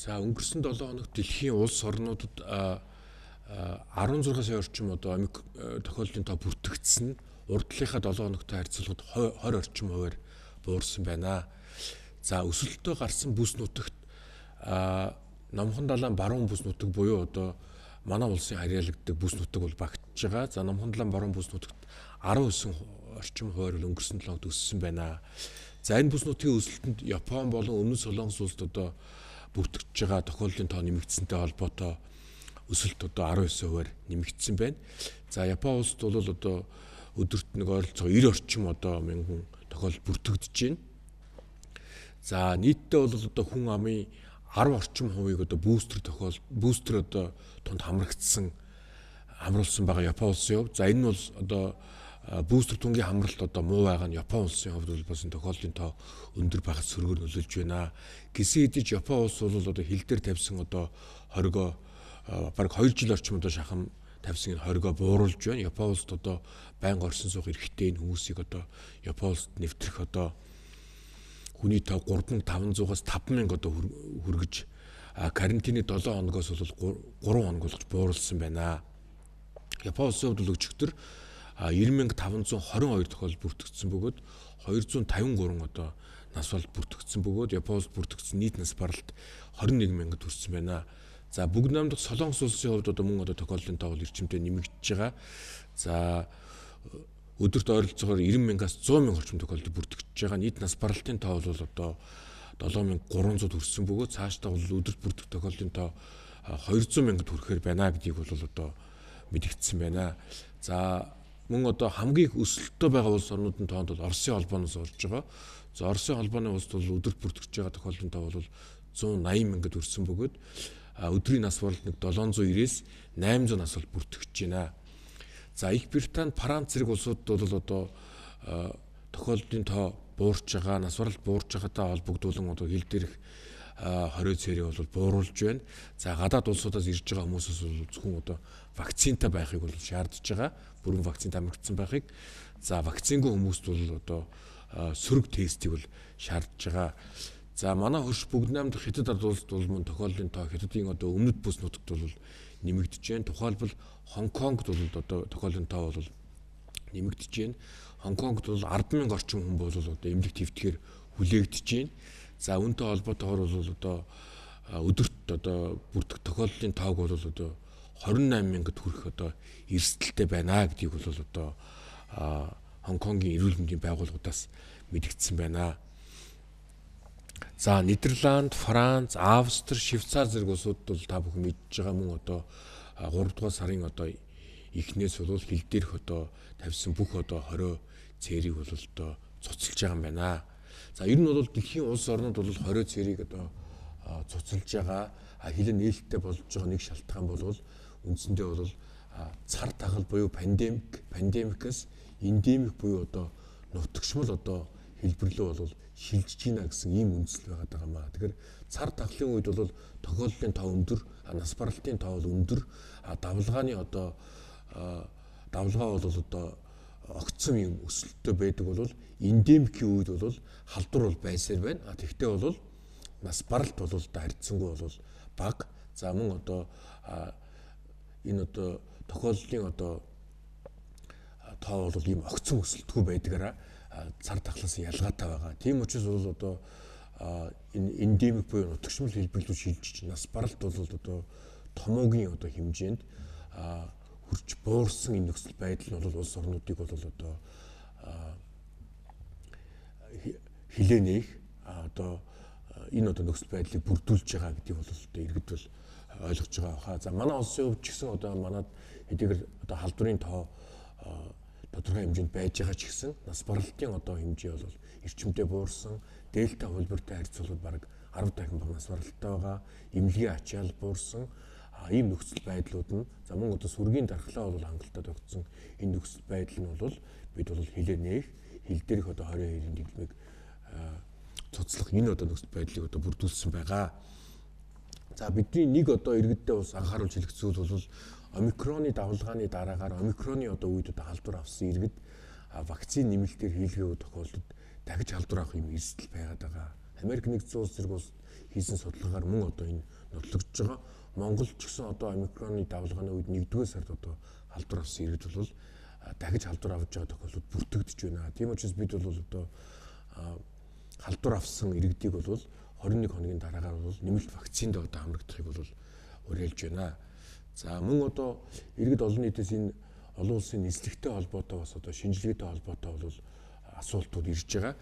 За өнгөрсөн 7 хоногт дэлхийн улс орнуудад 16 сая орчим одоо омик э, тохиолдлын тоо бүртгэгдсэн. Урд талынхаа 7 хоногтой харьцуулахад 20 орчим хувиар буурсан байна. За өсөлтөө гарсан бүс нутагт номхон далайн баруун бүс нутаг буюу одоо манай улсын харьяалагддаг бүс нутаг бол багтж байгаа. За номхон далайн баруун бүс нутагт 19 орчим хувиар өнгөрсөн 7 хоногт өссөн байна. За энэ бүс нутгийн өсөлтөнд Япон болон Өмнөд Солонгос улсд одоо бүртгэж байгаа тохиолдлын тоо нэмэгдсэнтэй холбоотой өсөлт одоо 19%-аар нэмэгдсэн байна. За Япон улсд бол одоо өдөрт нэг ойролцоо 90 орчим одоо мянган тохиол бүртгэж байна. За нийтдээ бол одоо хүн амын 10 орчим хувийг одоо бүүстер тохиол бүүстер одоо тунд хамрагдсан амруулсан байгаа Япон улсын хувь. За энэ нь бол одоо бүүст төвтөнгийн хамралт одоо муу байгаа нь Япон улсын хувьд бол болсон тохиолдлын тоо өндөр байхад сөргөр нөлөөлж байна. Гэсэн хэдий Япон улс бол одоо хил дээр тавьсан одоо хоригоо баг 2 жил орчим одоо шахам тавьсан энэ хоригоо бууруулж байна. Япон улсд одоо байнга орсон суух эрхтэй энэ хүмүүсийг одоо Япон улсд нэвтрэх одоо хүний тоо 3500-аас 5000 одоо хүргэж карантины 7 хоногоос бол 3 хоног болгож бууруулсан байна. Япон улсын хувьд л өчигдөр 90522 тохиол бүртгэгдсэн бөгөөд 253 одоо нас бол бүртгэгдсэн бөгөөд Японд бүртгэгдсэн нийт нас баралт 21 мянгад хүрсэн байна. За бүгд намдах Солонгос улсын хувьд одоо мөн одоо тохиолын тоо бол эрчимтэй нэмэгдэж байгаа. За өдөрт ойролцоогоор 90 мянгаас 100 мянга орчим тохиолдол бүртгэж байгаа. Нийт нас баралтын тоо бол одоо 7300 хүрсэн бөгөөд цаашдаа бол өдөрт бүрдэх тохиолдлын тоо 200 мянгад хүрэхээр байна гэдгийг бол одоо мэдгдсэн байна. За мөн одоо хамгийн их өсөлттэй байгаа улс орнуудын тоонд бол Оросын холбооноос орж байгаа. За Оросын холбооны улсд бол өдөрт бүртгэж байгаа тохиолдлын тоо бол 180 мянгад өрсөн бөгөөд өдрийн нас бол нэг 790-ээс 800 нас бол бүртгэж байна. За Их Британь, Франц зэрэг улсуудад бол одоо тохиолдлын тоо буурч байгаа, нас барал буурч байгаатай холбогдуулан одоо хил дээрх хорой цэрийг бол бууруулж байна. За гадаад улсуудаас ирж байгаа хүмүүсээс бол зөвхөн одоо вакцинтай байхыг бол шаардж байгаа бүрэн вакцинд тамигдсан байхыг за вакцингүй хүмүүст бол одоо сөрөг тестийг бол шаардж байгаа. За манай хөрш бүгднамд хятад ард улсд бол мөн тохиолдлын тоо хятадын одоо өмнөд бүс нутагт бол нэмэгдэж байна. Тухайлбал Хонконгт бол одоо тохиолдлын тоо бол нэмэгдэж байна. Хонконгт бол 100000 орчим хүн бол одоо эмнэлэг твтгэхээр хүлээгдэж байна. За үүнтэй холбоотойгоор бол одоо өдөрт одоо бүрдэх тохиолдлын тоог бол одоо 28 мянгад хүрэх одоо эрсдэлтэй байна гэдгийг бол одоо Хонконгийн эрүүл мэндийн байгууллагуудаас мэдгдсэн байна. За Нидерланд, Франц, Австри, Швейцар зэрэг улсууд бол та бүхэн мэдж байгаа мөн одоо 3 дугаар сарын одоо эхнээс бол хил дээрх одоо тавьсан бүх одоо 20 цэрийг бол одоо цуцлж байгаа юм байна. За ер нь бол дэлхийн улс орнууд бол 20 цэрийг одоо цуцлж байгаа. А хилэн нээлттэй болж байгаа нэг шалтгаан бол үндсэндээ бол цар тахал буюу пандемик пандемикаас эндемик буюу одоо нутагшмал одоо хэлбэрлөө бол шилжиж гинэ гэсэн ийм үндэслэл байгаа юм аа. Тэгэхээр цар тахлын үед бол тохиолдлын тоо өндөр, нас баралтын тоо бол өндөр, давлгааны одоо давлгаа бол одоо огцсон юм өсөлттэй байдаг бол эндемикийн үед бол халдвар бол байсаар байна. А тэгтээ бол нас баралт бол одоо харьцангуй бол баг за мөн одоо энэ одоо тохиолдлын одоо тоо бол ийм огцон өсөлтгүй байдгаараа цар тахлаас ялгаатай байгаа. Тийм учраас бол одоо энэ эндемик буюу утгшмал хэлбэрлүү шилжиж нас баралт бол одоо томоогийн одоо хэмжээнд хурж буурсан энэ нөхцөл байдал нь бол улс орнуудыг бол одоо хилээнийх одоо энэ одоо нөхцөл байдлыг бүрдүүлж байгаа гэдэг бол одоо иргэд бол ойлгож байгаа хаа. За манай улсын өвч гэсэн одоо манад хэдийгээр одоо халдварын тоо тодорхой хэмжээнд байж байгаа ч гэсэн нас баралтын одоо хэмжээ бол эрчимтэй буурсан, дельта хөлбөртэй харьцуулбал бараг 10 дахин бага нас баралттай байгаа, эмнэлгийн ачаал буурсан ийм нөхцөл байдлууд нь за мөн одоо сүргийн дархлаа бол хангалттай тогтсон. Энэ нөхцөл байдал нь бол бид бол хилээ нээх, хил дээрх одоо 20 хилийн дэглэмийг цуцлах энэ одоо нөхцөл байдлыг одоо бүрдүүлсэн байгаа. За бидний нэг одоо иргэддээ бас анхааруулж хэлэх зүйл бол омикроны давлгааны дараагаар омикроны одоо үед одоо халдвар авсан иргэд вакцины нэмэлтээр хийлгээв тохиолдолд дахиж халдвар авах юм эрсдэл байгаад байгаа. Америк нэгдсэн улс зэрэг улс хийсэн судалгаагаар мөн одоо энэ нотлогдож байгаа. Монгол ч гэсэн одоо омикроны давлгааны үед 1-р сард одоо халдвар авсан иргэд бол дахиж халдвар авж байгаа тохиолдолд бүртгэгдэж байна. Тийм учраас бид бол одоо халдвар авсан иргэдийг бол 21 хоногийн дараагаар бол нэмэлт вакцинд одоо амрагдахыг бол уриалж байна. За мөн одоо иргэд олон нийтээс энэ олон улсын нийслэгтэй холбоотой бас одоо шинжилгээтэй холбоотой бол асуултууд ирж байгаа.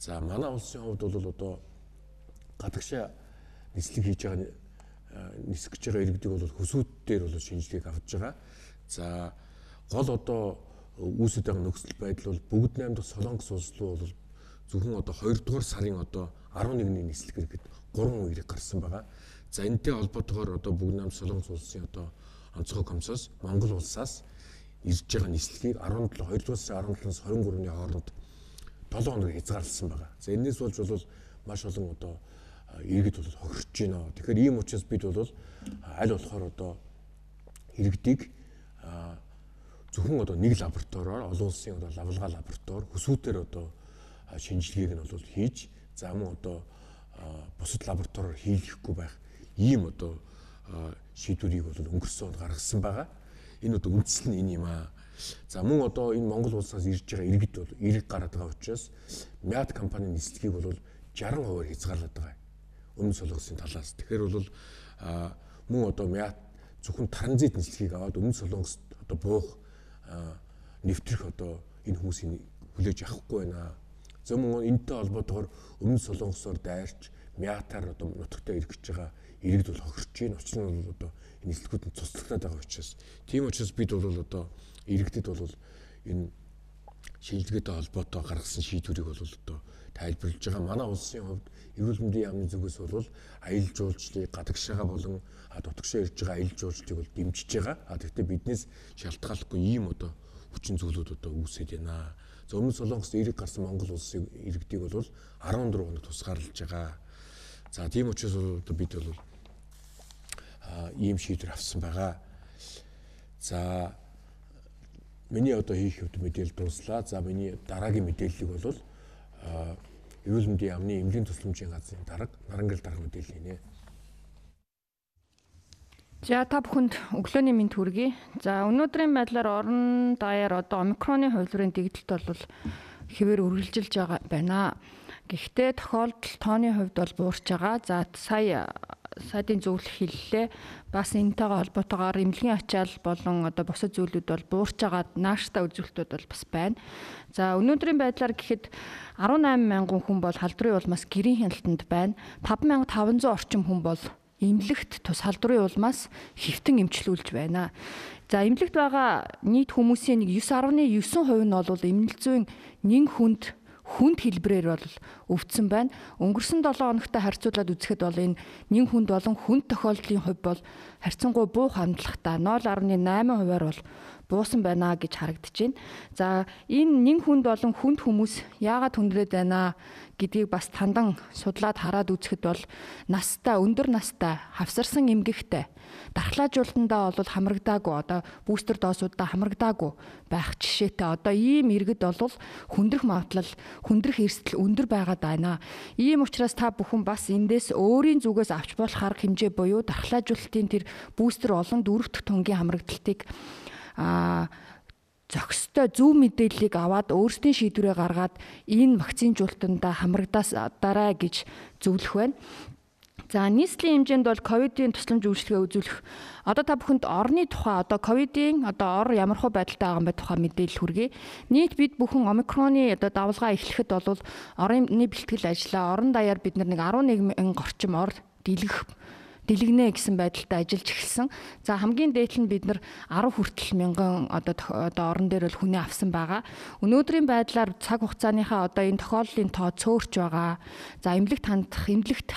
За манай улсын хувьд бол одоо гадагшаа нийслэг хийж байгаа э, нисгэж байгаа иргэдэг бол хөсүүд дээр бол шинжилгээг авж байгаа. За гол одоо үүсэж байгаа нөхцөл байдал бол бүгд найрамдах Солонгос улс руу бол зөвхөн одоо 2 дугаар сарын одоо 11-ний нийслэгэр гэдэг гурван үерийг гарсан байгаа. За энэтэй холбоотойгоор одоо бүгд нам солонгос улсын одоо онцгой комсоос Монгол улсаас ирж байгаа нийслэгийг 17 200 сарын 17-с 23-ны хооронд 7 хоног хязгаарласан байгаа. За энэс болж бол маш олон одоо иргэд бол хохирч байна. Тэгэхээр ийм учраас бид бол аль болохоор одоо иргэдийг зөвхөн одоо нэг лабораториор олон улсын одоо лавлгаа лаборатори хөсвүүтээр одоо шинжилгээг нь бол хийж За мөн одоо бусад лабораториор хийлгэхгүй байх ийм одоо шийдвэрийг бол өнгөрсөн онд гаргасан байгаа. Энэ одоо үндэслэл нь энэ юм аа. За мөн одоо энэ Монгол улсаас ирж байгаа иргэд бол эрэг гараад байгаа учраас мяд компанийн нислэгийг бол 60% хязгаарлаад байгаа. Өмнө солонгосын талаас. Тэгэхээр бол мөн одоо мяд зөвхөн транзит нислэгийг аваад өмнө солонгост одоо буух нэвтрэх одоо энэ хүмүүсийн хүлээж авахгүй байна Зөвхөн энэтэй холбоотойгоор өмнө солонгосоор дайрч мятаар одоо нутагтаа эргэж байгаа иргэд бол хохирч байна. Учир нь бол одоо энэ нислэгүүд нь цуцлагтаад байгаа учраас. Тийм учраас бид бол одоо иргэдэд бол энэ шилжилгээтэй холбоотой гаргасан шийдвэрийг бол одоо тайлбарлаж байгаа. Манай улсын хувьд эрүүл мэндийн яамны зүгээс бол аялал жуулчлалыг гадагшаага болон дутагшаа ирж байгаа аялал жуулчлалыг бол дэмжиж байгаа. А тэгвэл биднээс шалтгааллахгүй ийм одоо хүчин зүйлүүд одоо үүсээд байна. За өмнө Солонгост эрэг гарсан Монгол улсын иргэдийг бол 14 хоног тусгаарлаж байгаа. За тийм учраас одоо бид бол ийм шийдвэр авсан байгаа. За миний одоо хийх хэвд мэдээлэл дууслаа. За миний дараагийн мэдээллийг бол эвлэмдийн яамны эмнэлгийн тусламжийн газрын дарга Нарангил дарга мэдээлэл хийнэ. За та бүхэнд өглөөний минь төргий. За өнөөдрийн байдлаар орон даяар одоо омикроны хувилбарын дэгдэлт бол хэвээр үргэлжилж байгаа байна. Гэхдээ тохиолдол тооны хувьд бол буурч байгаа. За сая сайдын зөвлөх хэллээ. Бас энэтэйгээ холбоотойгоор эмнэлгийн ачаал болон одоо бусад зүйлүүд бол буурч байгаа нааштай үзүүлэлтүүд бол бас байна. За өнөөдрийн байдлаар гэхэд 18 мянган хүн бол халдварын улмаас гэрийн хяналтанд байна. 5500 орчим хүн бол эмнэлэгт тус халдварын улмаас хэвтэн эмчлүүлж байна. За эмнэлэгт байгаа нийт хүмүүсийн нэг 9.9% нь бол эмнэлзүйн нэн хүнд хүнд хэлбрээр бол өвдсөн байна. Өнгөрсөн 7 хоногтой харьцуулаад үзэхэд бол энэ нэн хүнд болон хүн тохиолдлын хувь бол харьцангуй буух хандлагатай 0.8%-аар бол буусан байна гэж харагдаж байна. За энэ нэн хүнд болон хүнд хүмүүс яагаад хүндрээд байна гэдгийг бас тандан судлаад хараад үзэхэд бол настай, өндөр настай, хавсарсан эмгэгтэй дархлаажуулалтандаа бол хамрагдаагүй одоо бустер доосуудаа хамрагдаагүй байх жишээтэй одоо ийм иргэд бол хүндрэх магадлал, хүндрэх эрсдэл өндөр байгаа байна. Ийм учраас та бүхэн бас эндээс өөрийн зүгээс авч болох арга хэмжээ буюу дархлаажуулалтын тэр бүүстер олон дөрөвт төнгийн хамрагдалтыг аа зохистой зөв мэдээллийг аваад өөрсдийн шийдвэрээ гаргаад энэ вакцинжуулалтанда хамрагдаас дараа гэж зөвлөх байна. За нийслэлийн хэмжээнд бол ковидын тусламж үйлчилгээ үзүүлэх. Одоо та бүхэнд орны тухай одоо ковидын одоо ор ямар хөө байдалтай байгаа мэй тухай мэдээлэл хүргэе. Нийт бид бүхэн омикроны одоо давлгаа эхлэхэд бол орны бэлтгэл ажиллаа орон даяар бид нэг 11 мянган орчим ор дийлгэх дэлгэнэ гэсэн байдалтай ажиллаж эхэлсэн. За хамгийн дээд нь бид нар 10 хүртэл мянган одоо одоо орон дээр бол хүний авсан байгаа. Өнөөдрийн байдлаар цаг хугацааныхаа одоо энэ тохиоллын тоо цөөрч байгаа. За эмнэлэгт хандах, эмнэлэгт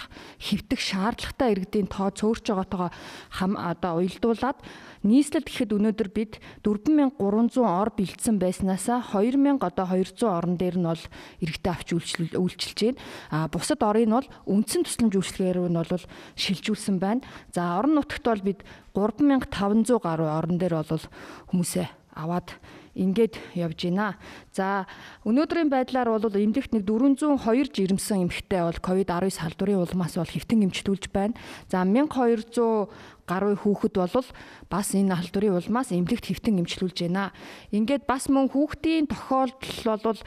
хэвтэх шаардлагатай иргэдийн тоо цөөрч байгаатайгаа хам одоо уялдуулаад Нийслэл гэхэд өнөөдөр бид 4300 ор бэлдсэн байснаасаа 2000 одоо 200 орн дээр нь бол иргэдэд авч үйлчилж байна. А бусад орын бол үндсэн тусламж үйлчилгээгээр нь бол шилжүүлсэн байна. За орон нутагт бол бид 3500 гаруй орн дээр бол хүмүүсээ аваад ингээд явж байна. За өнөөдрийн байдлаар бол эмнэлэгт нэг 402 жирэмсэн эмэгтэй бол COVID-19 халдварын улмаас бол хэвтэн эмчилүүлж байна. За 1200 гаруй хүүхэд бол бас энэ халдварын улмаас эмнэлэгт хэвтэн эмчилүүлж байна. Ингээд бас мөн хүүхдийн тохиолдол бол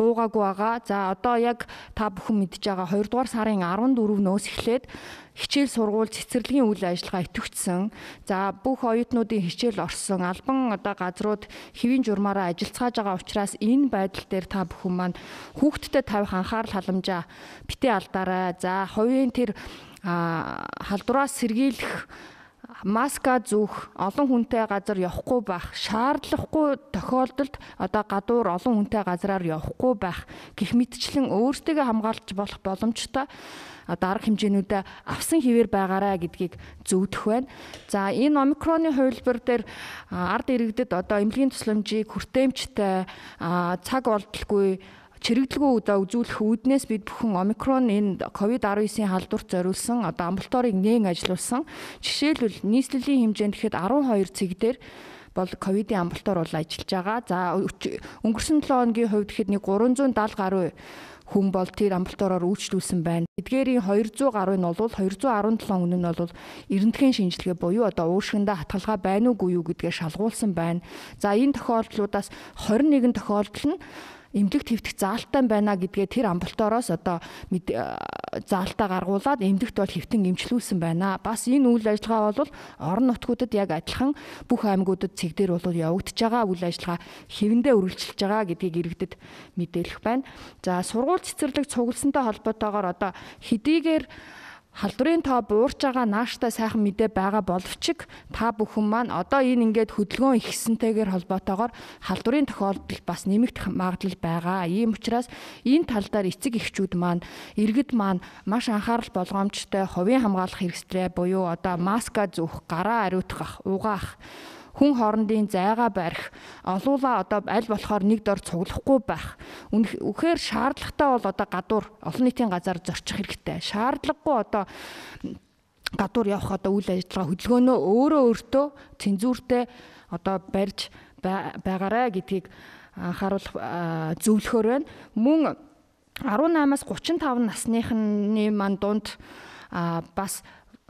буугаагүй байгаа. За одоо яг та бүхэн мэдж байгаа 2 дугаар сарын 14-нөөс эхлээд хичээл сургууль цэцэрлэгийн үйл ажиллагаа өтөгдсөн. За бүх оюутнуудын хичээл орсон. Албан одоо газрууд хэвийн журмаараа ажилцгааж байгаа учраас энэ энэ байдал дээр та бүхэн маань хүүхдтэд тавих анхаарал халамжаа битээ алдаарай. За хувийн тэр халдвараас сэргийлэх маска зүүх, олон хүнтэй газар явахгүй байх, шаардлахгүй тохиолдолд одоо гадуур олон хүнтэй газраар явахгүй байх гэх мэтчлэн өөртөө хамгаалж болох боломжтой одоо арга хэмжээнүүдээ авсан хിവэр байгаараа гэдгийг зөвдөх байна. За энэ омикроны хувилбар дээр ард иргэдэд одоо эмнэлгийн тусламжийг хүртээмжтэй цаг олдолгүй чирэгдэлгүй удаа үзүүлэх үүднээс бид бүхэн омикрон энэ ковид-19-ийн халдварт зориулсан одоо амбулаторыг нээн ажилуулсан. Жишээлбэл нийслэлийн хэмжээнд гэхэд 12 цэг дээр бол ковидын амбулатор бол ажиллаж байгаа. За өнгөрсөн 7 хоногийн хувьд гэхэд нэг 370 гаруй хүн бол тэр амбулатороор үйлчлүүлсэн байна. Эдгээрийн 200 гаруй нь бол 217 хүн нь бол эрдэнтхэн шинжилгээ буюу одоо уушгиндаа хатгалгаа байна уугүй юу гэдгээ шалгуулсан байна. За энэ тохиолдлуудаас 21 тохиолдол нь эмнэлэг твтгэх заалтай байна гэдгээ тэр амбулатороос одоо э, заалтаа гаргуулад эмнэлэгт бол хэвтэн эмчилүүлсэн байна. Бас энэ үйл ажиллагаа бол орон нутгуудад яг адилхан бүх аймагуудад цэгдэр болоод явагдаж байгаа үйл ажиллагаа хэвэндээ үргэлжилж байгаа гэдгийг иргэдэд мэдээлэх байна. За сургууль цэцэрлэг цугласантай холбоотойгоор одоо хэдийгээр Халдварын тоо буурч байгаа нааштай сайхан мэдээ байгаа боловч та бүхэн маань одоо энэ ингээд хөдөлгөөн ихсэнтэйгээр холбоотойгоор халдварын тохиолдол бас нэмэгдэх магадлал байгаа. Ийм учраас энэ тал дээр эцэг эхчүүд маань иргэд маань маш анхаарал болгоомжтой хувийн хамгаалах хэрэгслээ буюу одоо маска зүүх, гараа ариутгах, угаах хүн хоорондын зайгаа барих, олуула одоо аль болохоор нэг дор цуглахгүй байх. Үнэхээр шаардлагатай бол одоо гадуур олон нийтийн газар зорчих хэрэгтэй. Шаардлагагүй одоо гадуур явах одоо үйл ажиллагаа хөдөлгөөнөө өөрөө өөртөө цензүүртэй одоо барьж байгаарэ гэдгийг анхааруулах зөвлөхөр байна. Мөн 18-аас 35 насныхны маань дунд бас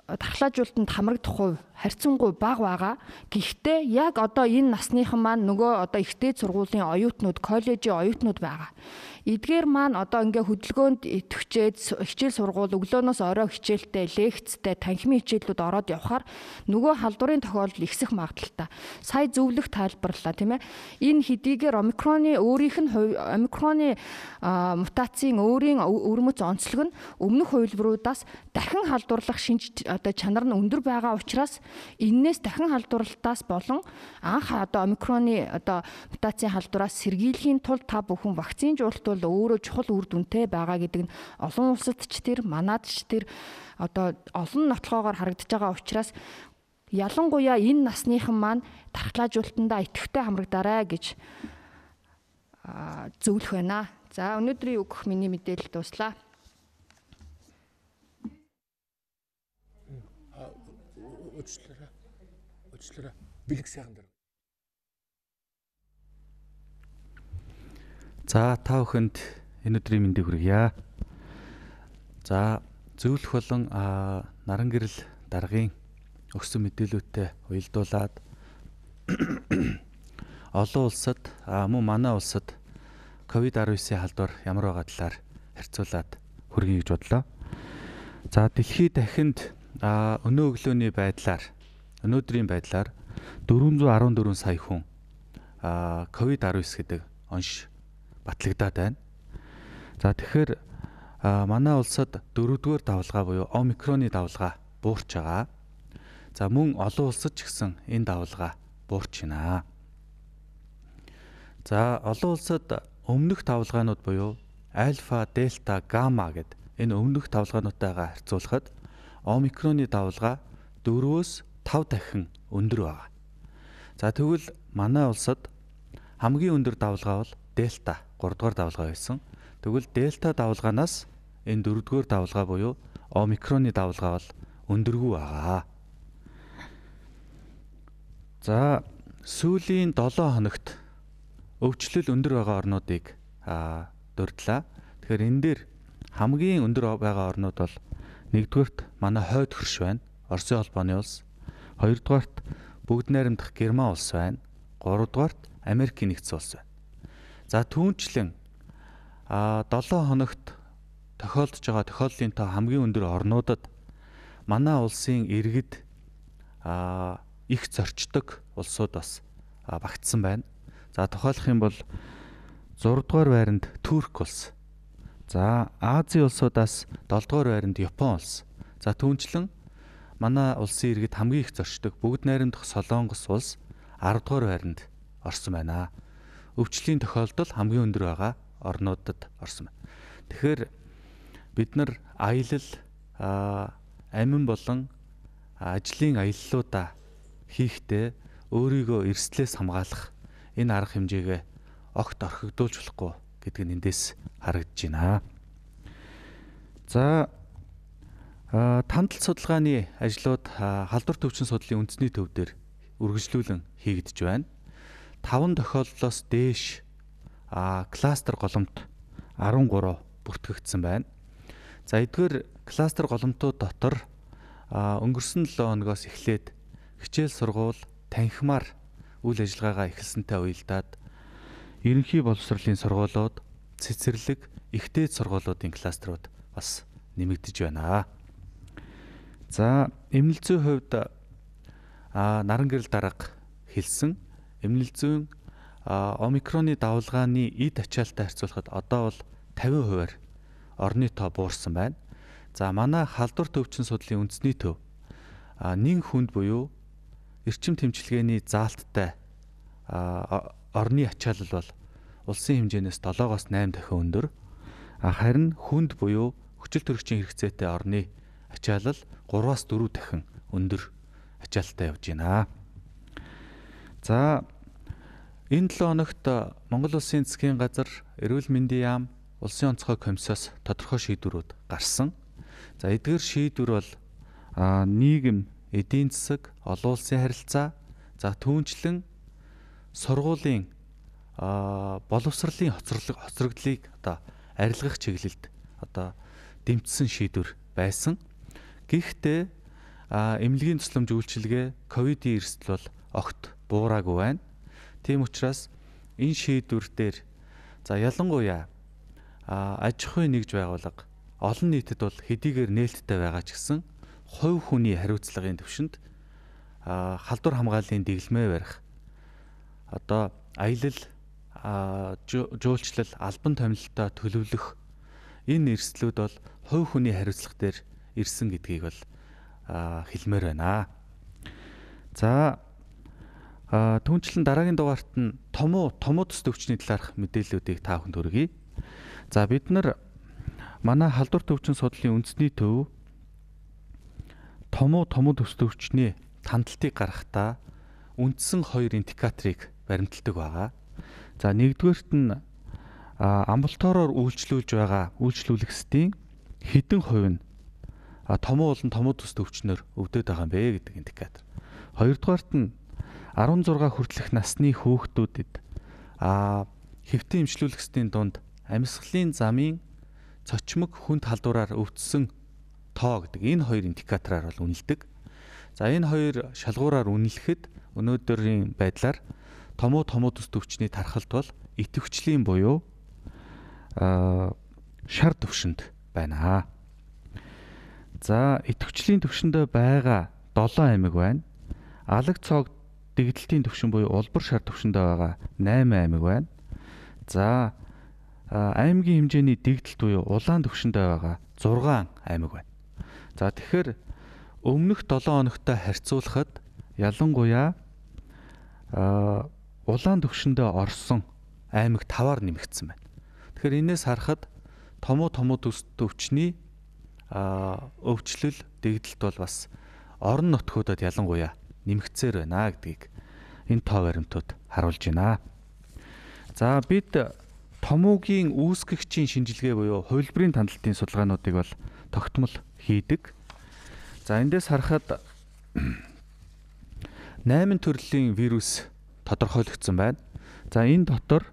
дархлаажуултанд хамрагдах хувь харьцангуй бага байгаа. Гэхдээ яг одоо энэ насныхан маань нөгөө одоо ихтэй сургуулийн оюутнууд, коллежийн оюутнууд байгаа. Эдгээр маань одоо ингээ хөдөлгөөнд идэвчээд хичээл сургууль өглөөнөөс орой хичээлтэй, лекцтэй, танхимын хичээлүүд ороод явхаар нөгөө халдварын тохиолдол ихсэх магадaltaа. Сая зөвлөх тайлбарлалаа тийм ээ. Энэ хэдийгээр омикроны өөрийнх нь омикроны мутацийн өөрийн өрмөц онцлог нь өмнөх хувилбаруудаас дахин халдварлах шинж одоо чанар нь өндөр байгаа учраас Иннээс дахин халдварлалтаас болон анх одоо омикроны одоо мутацийн халдвараас сэргийлэхийн тулд та бүхэн вакцины жуултвал өөрөө чухал үр дүнтэй байгаа гэдэг нь олон улсад ч тэр манад ч тэр одоо олон нотлогоогоор харагдаж байгаа учраас ялангуяа энэ насныхан маань тархлаажуултандаа итгэвтэй хамрагдаарэ гэж зөвлөх байна. За өнөөдрийн өгөх миний мэдээлэл дуслаа. Өчлөрөө. Өчлөрөө. Бэлэг сайхан дэр. За та бүхэнд энэ өдрийн мэндийг хүргье. За зөвлөх болон наран гэрэл даргын өгсөн мэдээлэлтэй уялдуулаад олон улсад мөн манай улсад COVID-19-ийн халдвар ямар байгаа талаар харьцуулаад хөргөе гэж бодлоо. За дэлхий дахинд А өнөө өглөөний байдлаар өнөөдрийн байдлаар 414 сая хүн а ковид-19 гэдэг онш батлагдаад байна. За тэгэхээр манай улсад дөрөвдүгээр давлгаа буюу омикроны давлгаа буурч байгаа. За мөн олон улсад ч гэсэн энэ давлгаа буурч байна. За олон улсад өмнөх давлгаанууд буюу альфа, дельта, гамма гэд энэ өмнөх давлгаануудтайгаа харьцуулахад омикроны давалгаа 4-өөс 5 дахин өндөр байгаа. За тэгвэл манай улсад хамгийн өндөр давалгаа бол дельта 3 дугаар давалгаа байсан. Тэгвэл дельта давалгаанаас энэ 4 дугаар давалгаа буюу омикроны давалгаа бол өндөргүй байгаа. За сүүлийн 7 хоногт өвчлөл өндөр байгаа орнуудыг дурдлаа. Тэгэхээр энэ дээр хамгийн өндөр байгаа орнууд бол Нэгдүгээрт манай хойд хөрш байна. Оросын холбооны улс. Хоёрдугаарт бүгд найрамдах Герман улс байна. Гуравдугаарт Америк нэгдсэн улс байна. За түүнчлэн а 7 хоногт тохиолдож байгаа тохиолдлын тоо хамгийн өндөр орнуудад манай улсын иргэд а их зорчдог улсууд бас багтсан байна. За тухайлах юм бол 6 дугаар байранд Түрк улс За Азийн улсуудаас 7 дугаар байранд Япон улс. За түүнчлэн манай улсын иргэд хамгийн их зорчдог бүгд найрамдах Солонгос улс 10 дугаар байранд орсон байна. Өвчлөлийн тохиолдол хамгийн өндөр байгаа орнуудад орсон байна. Тэгэхээр бид нар аялал амин болон ажлын аяллуудаа хийхдээ өөрийгөө эрсдлээс хамгаалах энэ арга хэмжээгээ огт орхигдуулж болохгүй гэдэг нь эндээс харагдаж байна. За тандал судалгааны ажлууд халдвар төвчин судлалын үндэсний төв дээр үргэлжлүүлэн хийгдэж байна. 5 тохиолдлоос дээш кластер голомт 13 бүртгэгдсэн байна. За эдгээр кластер голомтууд дотор өнгөрсөн 7 хоногоос эхлээд хичээл сургууль танхимаар үйл ажиллагаагаа эхэлсэнтэй уялдаад ерөнхий боловсролын сургуулиуд, цэцэрлэг, ихтэй сургуулиудын кластерууд бас нэмэгдэж байна. За, эмнэлзүйн хувьд а наран гэрэл дарга хэлсэн эмнэлзүйн омикроны давалгааны эд ачаалтаа харьцуулахад одоо бол 50%-аар орны тоо буурсан байна. За, манай халдвар төвчин судлалын үндэсний төв а нэг хүнд буюу эрчим тэмчилгээний заалттай а орны ачаалал бол улсын хэмжээнээс 7-8 дахин өндөр. Харин хүнд буюу хүчил төрөгчийн хэрэгцээтэй орны ачаалал 3-4 дахин өндөр ачаалтаа явж байна. За энэ 7 хоногт Монгол улсын засгийн газар, эрүүл мэндийн яам, улсын онцгой комиссоос тодорхой шийдвэрүүд гарсан. За эдгээр шийдвэр бол нийгэм, эдийн засаг, олон улсын харилцаа, за түүнчлэн сургуулийн боловсролын хоцроглог хоцрогдлыг одоо арилгах чиглэлд одоо дэмжсэн шийдвэр байсан. Гэхдээ эмнэлгийн төслөмж үйлчилгээ ковидын эрсдэл бол огт буураагүй байна. Тийм учраас энэ шийдвэр дээр за ялангуяа аж ахуйн нэгж байгууллага олон нийтэд бол хэдийгээр нээлттэй байгаа ч гэсэн хувь хүний хариуцлагын төвшөнд халдвар хамгааллын дэглэмээ барих одоо аялал жуулчлал албан томилолтоо төлөвлөх энэ эрсдлүүд бол хувь хүний хариуцлага дээр ирсэн гэдгийг бол хэлмээр байна. За түнчлэн дараагийн дугаарт нь томуу томуудс төвчний талаарх мэдээллүүдийг та бүхэнд хүргэе. За бид нар манай халдвар төвчин судлалын үндэсний төв томуу томуу төс төвчний хандлтыг гаргахдаа үндсэн хоёр индикаторыг баримталдаг байгаа. За нэгдүгээрт нь амбулатороор үйлчлүүлж байгаа үйлчлүүлэгчдийн хэдэн хувь нь томоо болон томоо төс төвчнөр өвдөд байгаа юм бэ гэдэг индикатор. Хоёрдугаарт нь 16 хүртэлх насны хүүхдүүдэд а хэвтэн имчлүүлэгчдийн дунд амьсгалын замын цочмог хүнд халдвараар өвдсөн тоо гэдэг энэ хоёр индикатораар бол үнэлдэг. За энэ хоёр шалгуураар үнэлэхэд өнөөдрийн байдлаар томоо томоо төс төвчний тархалт бол итэвчлийн буюу аа шар төвшөнд байна. За итэвчлийн төвшөндөө байгаа 7 аймаг байна. Алаг цог дэгдэлтийн төвшин буюу улбар шар төвшөндөө байгаа 8 аймаг байна. За аймгийн хэмжээний дэгдэлт буюу улаан төвшөндөө байгаа 6 аймаг байна. За тэгэхээр өмнөх 7 хоногтой харьцуулахад ялангуяа улаан төвшөндөө орсон аймаг таваар нэмэгдсэн байна. Тэгэхээр энээс харахад томоо томоо төвчний өвчлөл дэгдэлт бол бас орон нутгуудад ялангуяа нэмэгцээр байна гэдгийг энэ тоо баримтууд харуулж байна. За бид томоогийн үүсгэгчийн шинжилгээ буюу хувилбарын тандалтын судалгаануудыг бол тогтмол хийдэг. За эндээс харахад 8 төрлийн вирус тодорхойлогдсон байна. За энэ дотор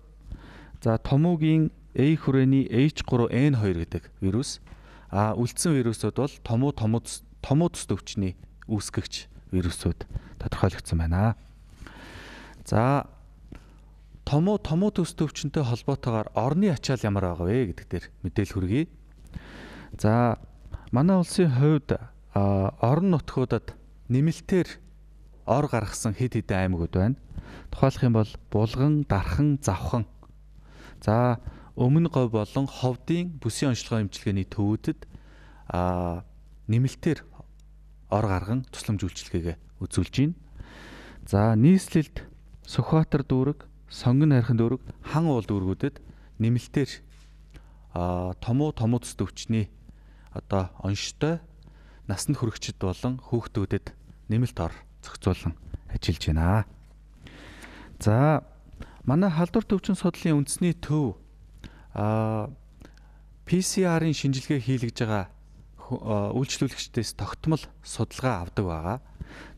за томуугийн A хүрээний H3N2 гэдэг вирус а үлдсэн вирусууд бол томуу томуу томуу төстөвчний үүсгэгч вирусууд тодорхойлогдсон байна. За томуу томуу төстөвчөнтэй холбоотойгоор орны ачаал ямар байгаа вэ гэдэг дээр мэдээлэл хүргэе. За манай улсын хувьд орон нутгуудад нэмэлтээр ор гаргасан хэд хэдэн аймагуд байна. Тухайлах юм бол булган, дархан, завхан. За өмнө гов болон ховдын бүсийн онцлогоо имчилгээний төвүүдэд а нэмэлтээр ор гарган тусламж үйлчилгээгээ үзүүлж байна. За нийслэлд Сүхбаатар дүүрэг, Сонгон хайрхан дүүрэг, Хан уул дүүргүүдэд нэмэлтээр а томуу томууц төвчний одоо онштой насанд хүрэгчд болон хүүхдүүдэд нэмэлт ор зохицуулан ажиллаж байна. За манай халдвар төвчин судлалын үндэсний төв а PCR-ын шинжилгээ хийлгэж байгаа үйлчлүүлэгчдээс тогтмол судалгаа авдаг байгаа.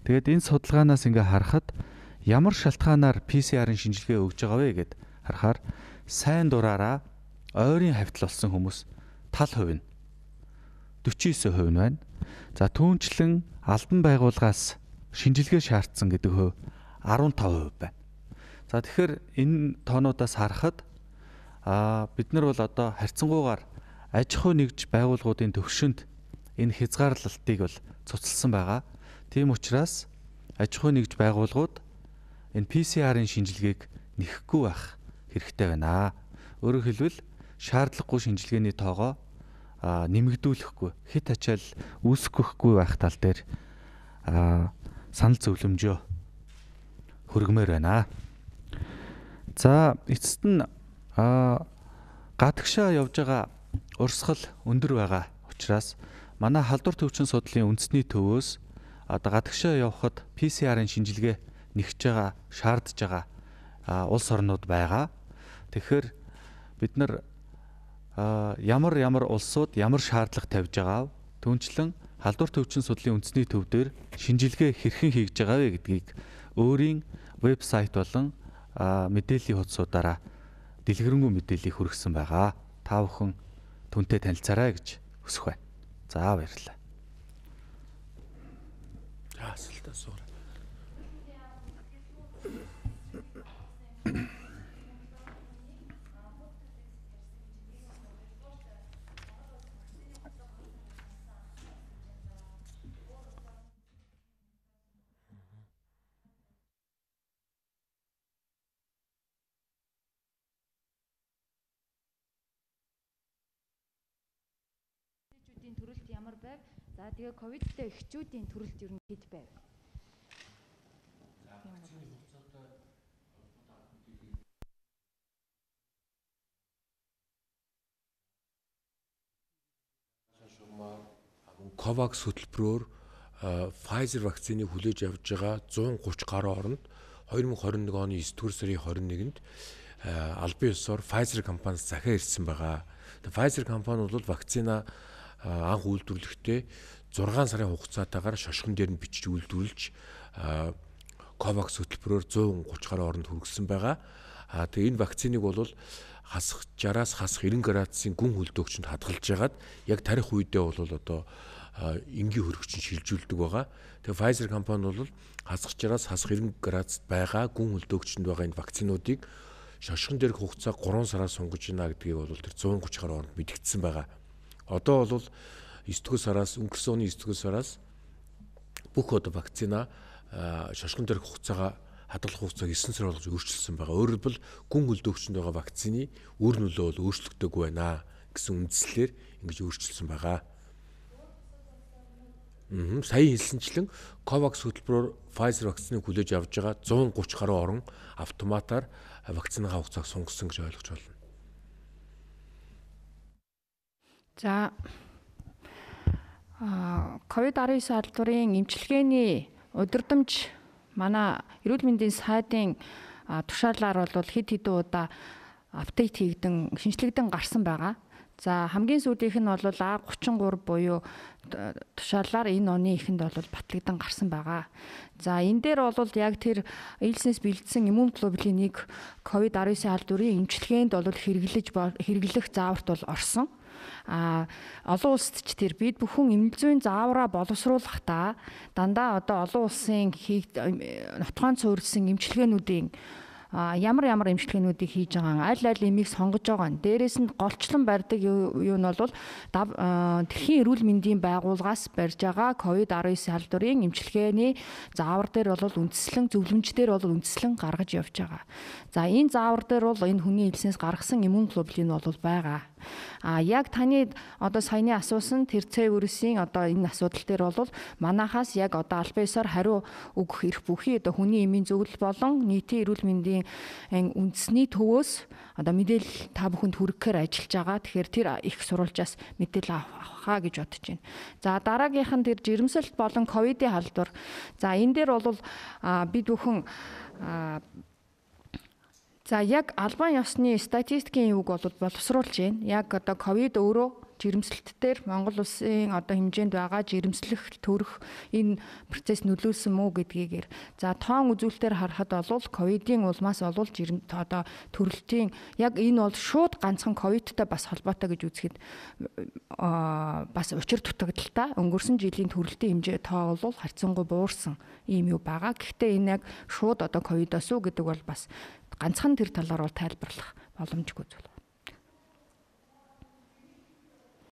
Тэгээд энэ судалгаанаас ингээ харахад ямар шалтгаанаар PCR-ын шинжилгээ өгж байгаа вэ гэд харахаар сайн дураараа ойрын хавтал болсон хүмүүс тал хувь нь 49% нь байна. За түүнчлэн албан байгууллагаас шинжилгээ шаардсан гэдэг хувь 15% байна. За тэгэхээр энэ тоонуудаас харахад аа бид нар бол одоо харьцангуйгаар аж ахуй нэгж байгууллагуудын төвшөнд энэ хязгаарлалтыг бол цуцлсан байгаа. Тийм учраас аж ахуй нэгж байгууллагууд энэ PCR-ын шинжилгээг нэхэхгүй байх хэрэгтэй байна. Өөрөөр хэлбэл шаардлагагүй шинжилгээний тоогоо нэмэгдүүлэхгүй, хит ачаал үүсгэхгүй байх тал дээр санал зөвлөмжөө хөргмөр байна. За эцэст нь аа гадагшаа явж байгаа урсгал өндөр байгаа учраас манай халдвар төвчин судлалын үндэсний төвөөс одоо гадагшаа явхад PCR-ын шинжилгээ нэгж байгаа шаардж байгаа улс орнууд байгаа. Тэгэхээр бид нар ямар ямар улсууд ямар шаардлага тавьж байгаа түнчлэн халдвар төвчин судлалын үндэсний төв дээр шинжилгээ хэрхэн хийж байгаа вэ гэдгийг өөрийн вебсайт болон мэдээллийн хуудсуудаараа дэлгэрэнгүй мэдээллийг хүргэсэн байгаа. Та бүхэн түнтэй танилцаарай гэж өсөх байна. За баярлалаа. Асуултаа суура. Thank you. За тэгээ ковидтэй эхчүүдийн төрөлд ер нь хэд байв? Ковакс хөтөлбөрөөр Pfizer вакциныг хүлээж авж байгаа 130 гаруй орнд 2021 оны 9 дугаар сарын 21-нд албан ёсоор Pfizer компаниас захиа ирсэн байгаа. Pfizer компани бол вакцина анх үйлдвэрлэхдээ 6 сарын хугацаатаагаар шошгон дээр нь бичиж үйлдвэрлэж ковакс хөтөлбөрөөр 130 гаруй оронд хүргэсэн байгаа. А тэгээ энэ вакциныг бол хасах 60-аас хасах 90 градусын гүн хөлдөөгчөнд хадгалж ягаад яг тарих үедээ бол одоо энгийн хөрөгчөнд шилжүүлдэг байгаа. Тэгээ Pfizer компани бол хасах 60-аас хасах 90 градус байгаа гүн хөлдөөгчөнд байгаа энэ вакцинуудыг шошгон дээрх хугацаа 3 сараар сунгаж байна гэдгийг бол тэр 130 гаруй оронд мэдгдсэн байгаа. Одоо бол 9-р сараас өнгөрсөн оны 9-р сараас бүх одоо вакцина шошгон төрөх хугацаагаа хадгалах хугацааг 9 сар болгож өөрчилсөн байгаа. Өөрөөр бол гүн хөлдөөгчөнд байгаа вакцины үр нөлөө бол өөрчлөгдөөгүй байна гэсэн үндслээр ингэж өөрчилсөн байгаа. Мм сая хэлсэнчлэн Covax хөтөлбөрөөр Pfizer вакциныг хүлээж авж байгаа 130 гаруй орн автоматар вакцинагаа хугацааг сунгасан гэж ойлгож байна. За а ковид-19 албарын эмчилгээний удирдамж манай эрүүл мэндийн сайдын тушаалаар бол хэд хэдэн удаа апдейт хийгдэн шинчлэгдэн гарсан байгаа. За хамгийн сүүлийнх нь бол А33 буюу тушаалаар энэ оны ихэнд бол батлагдсан гарсан байгаа. За энэ дээр бол яг тэр Илснес бэлдсэн иммуноглобулин 1 COVID-19 аль дүрийн эмчилгээнд бол хэрэглэж хэрэглэх зааварт бол орсон а олон улсад ч тэр бид бүхэн эмнэлэг зүйн заавраа боловсруулахдаа дандаа одоо олон улсын хийх нотгоон цөөрсөн эмчилгээнүүдийн ямар ямар эмчилгээнүүдийг хийж байгаа, аль аль эмийг сонгож байгаа нь. Дээрээс нь голчлон барьдаг юу нь бол дэлхийн эрүүл мэндийн байгууллагаас барьж байгаа COVID-19 халдварын эмчилгээний заавар дээр бол үндэслэн зөвлөмж дээр бол үндэслэн гаргаж явж байгаа. За энэ заавар дээр бол энэ хүний хэлснээс гаргасан иммуноглобулин бол байгаа. А яг таны одоо саяны асуусан тэрцээ өрөсийн одоо энэ асуудал дээр бол манахаас яг одоо аль бисаар хариу өгөх эрх бүхий одоо хүний эмийн зөвлөл болон нийтийн эрүүл мэндийн үндэсний төвөөс одоо мэдээлэл та бүхэнд хүргэхээр ажиллаж байгаа. Тэгэхээр тэр их сурвалжаас мэдээлэл авахаа гэж бодож байна. За дараагийнх нь тэр жирэмсэлт болон ковидын халдвар. За энэ дээр бол бид бүхэн За яг албан ёсны статистикийн үг бол боловсруулж байна. Яг одоо ковид өөрөө жирэмслэлт дээр Монгол улсын одоо хэмжээнд байгаа жирэмслэх төрөх энэ процесс нөлөөлсөн мүү гэдгийгээр за тоон үзүүлэлтээр харахад олвол ковидын улмаас олвол жирэм одоо төрөлтийн яг энэ бол шууд ганцхан ковидтай бас холбоотой гэж үзэхэд бас учир дутагдaltaа өнгөрсөн жилийн төрөлтийн хэмжээ тоо бол харьцангуй буурсан ийм юу байгаа. Гэхдээ энэ яг шууд одоо ковидос уу гэдэг бол бас ганцхан тэр талаар бол тайлбарлах боломжгүй зүйл.